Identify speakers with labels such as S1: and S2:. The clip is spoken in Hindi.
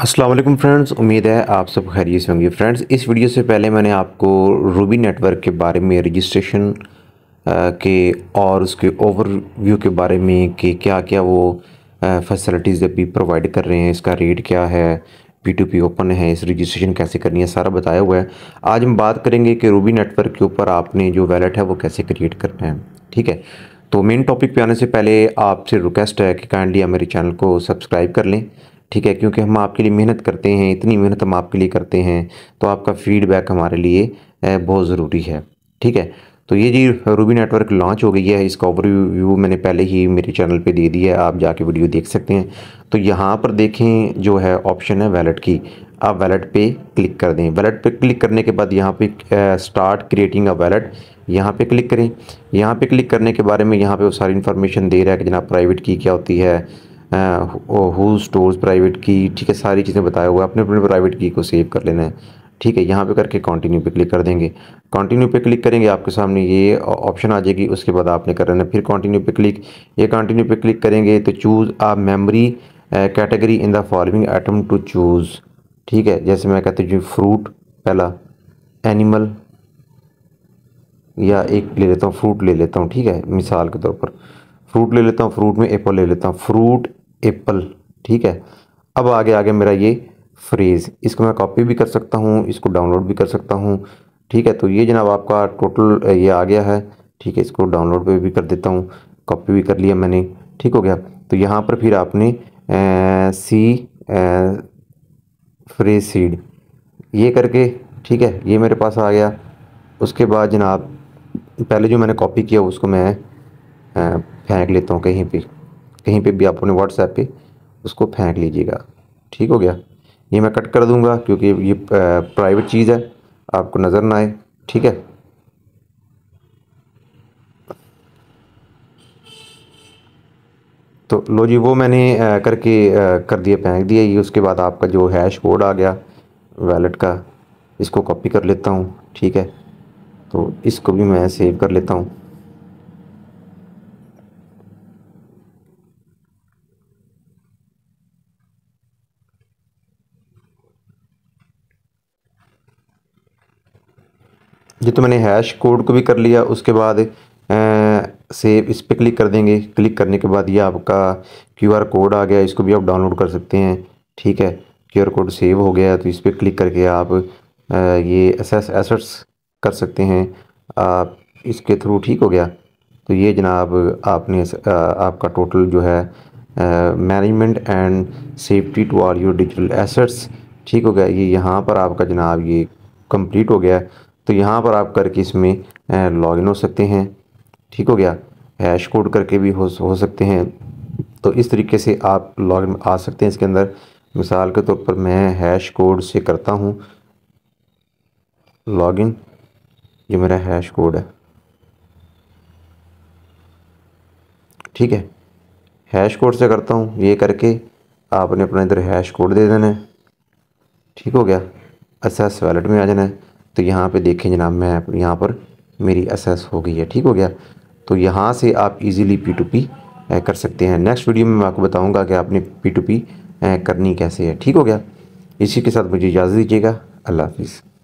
S1: असलम फ्रेंड्स उम्मीद है आप सब खैरियत से होंगे फ्रेंड्स इस वीडियो से पहले मैंने आपको रूबी नेटवर्क के बारे में रजिस्ट्रेशन के और उसके ओवरव्यू के बारे में कि क्या क्या वो फैसिलिटीज़ अभी प्रोवाइड कर रहे हैं इसका रेट क्या है पी टू पी ओपन है इस रजिस्ट्रेशन कैसे करनी है सारा बताया हुआ है आज हम बात करेंगे कि रूबी नेटवर्क के ऊपर आपने जो वैलेट है वो कैसे क्रिएट करना है ठीक है तो मेन टॉपिक पे आने से पहले आपसे रिक्वेस्ट है कि काइंडली मेरे चैनल को सब्सक्राइब कर लें ठीक है क्योंकि हम आपके लिए मेहनत करते हैं इतनी मेहनत हम आपके लिए करते हैं तो आपका फीडबैक हमारे लिए बहुत ज़रूरी है ठीक है तो ये जी रूबी नेटवर्क लॉन्च हो गई है इसका ओवरव्यू मैंने पहले ही मेरे चैनल पे दे दिया है आप जाके वीडियो देख सकते हैं तो यहाँ पर देखें जो है ऑप्शन है वैलेट की आप वैलेट पे क्लिक कर दें वैलेट पे क्लिक करने के बाद यहाँ पे स्टार्ट क्रिएटिंग अ वैलेट यहाँ पे क्लिक करें यहाँ पे क्लिक करने के बारे में यहाँ पर वो सारी इन्फॉर्मेशन दे रहा है कि जना प्राइवेट की क्या होती है हु स्टोर्स प्राइवेट की ठीक है सारी चीज़ें बताया हुआ है अपने अपने प्राइवेट की को सेव कर लेना है ठीक है यहाँ पे करके कंटिन्यू पे क्लिक कर देंगे कंटिन्यू पे क्लिक करेंगे आपके सामने ये ऑप्शन आ जाएगी उसके बाद आपने कर लेना फिर कंटिन्यू पे क्लिक ये कंटिन्यू पे क्लिक करेंगे तो choose a memory category in the following item to choose ठीक है जैसे मैं कहती हूँ फ्रूट पहला एनिमल या एक ले लेता हूँ फ्रूट ले लेता हूँ ठीक है मिसाल के तौर पर फ्रूट ले लेता हूँ फ्रूट में एप्पल ले लेता हूँ फ्रूट एप्पल ठीक है अब आगे आगे मेरा ये फ्रेज़ इसको मैं कॉपी भी कर सकता हूँ इसको डाउनलोड भी कर सकता हूँ ठीक है तो ये जनाब आपका टोटल ये आ गया है ठीक है इसको डाउनलोड पे भी कर देता हूँ कॉपी भी कर लिया मैंने ठीक हो गया तो यहाँ पर फिर आपने ए, सी फ्रेज सीड ये करके ठीक है ये मेरे पास आ गया उसके बाद जनाब पहले जो मैंने कॉपी किया उसको मैं फेंक लेता हूँ कहीं पर कहीं पे भी आप अपने व्हाट्सएप पे उसको फेंक लीजिएगा ठीक हो गया ये मैं कट कर दूंगा क्योंकि ये प्राइवेट चीज़ है आपको नज़र ना आए ठीक है तो लो जी वो मैंने करके कर दिया फेंक दिया ये उसके बाद आपका जो हैश कोड आ गया वैलेट का इसको कॉपी कर लेता हूँ ठीक है तो इसको भी मैं सेव कर लेता हूँ ये तो मैंने हैश कोड को भी कर लिया उसके बाद सेव इस पर क्लिक कर देंगे क्लिक करने के बाद ये आपका क्यूआर कोड आ गया इसको भी आप डाउनलोड कर सकते हैं ठीक है क्यूआर कोड सेव हो गया तो इस पर क्लिक करके आप ये एसेस एसेट्स कर सकते हैं आप इसके थ्रू ठीक हो गया तो ये जनाब आपने आपका टोटल जो है management and safety to are your digital assets ठीक हो गया ये यहाँ पर आपका जनाब ये कंप्लीट हो गया तो यहाँ पर आप करके इसमें लॉग हो सकते हैं ठीक हो गया हैश कोड करके भी हो हो सकते हैं तो इस तरीके से आप लॉग इन आ सकते हैं इसके अंदर मिसाल के तौर पर मैं हैश कोड से करता हूँ लॉगिन ये मेरा हैश कोड है ठीक है हैश कोड से करता हूँ ये करके आपने अपना इधर हैश कोड दे देना है ठीक हो गया अच्छा वैलेट में आ जाना है तो यहाँ पे देखें जनाब मैं यहाँ पर मेरी असेस हो गई है ठीक हो गया तो यहाँ से आप इजीली पी टू पी कर सकते हैं नेक्स्ट वीडियो में मैं आपको बताऊँगा कि आपने पी टू पी करनी कैसे है ठीक हो गया इसी के साथ मुझे इजाज़त दीजिएगा अल्लाह हाफिज़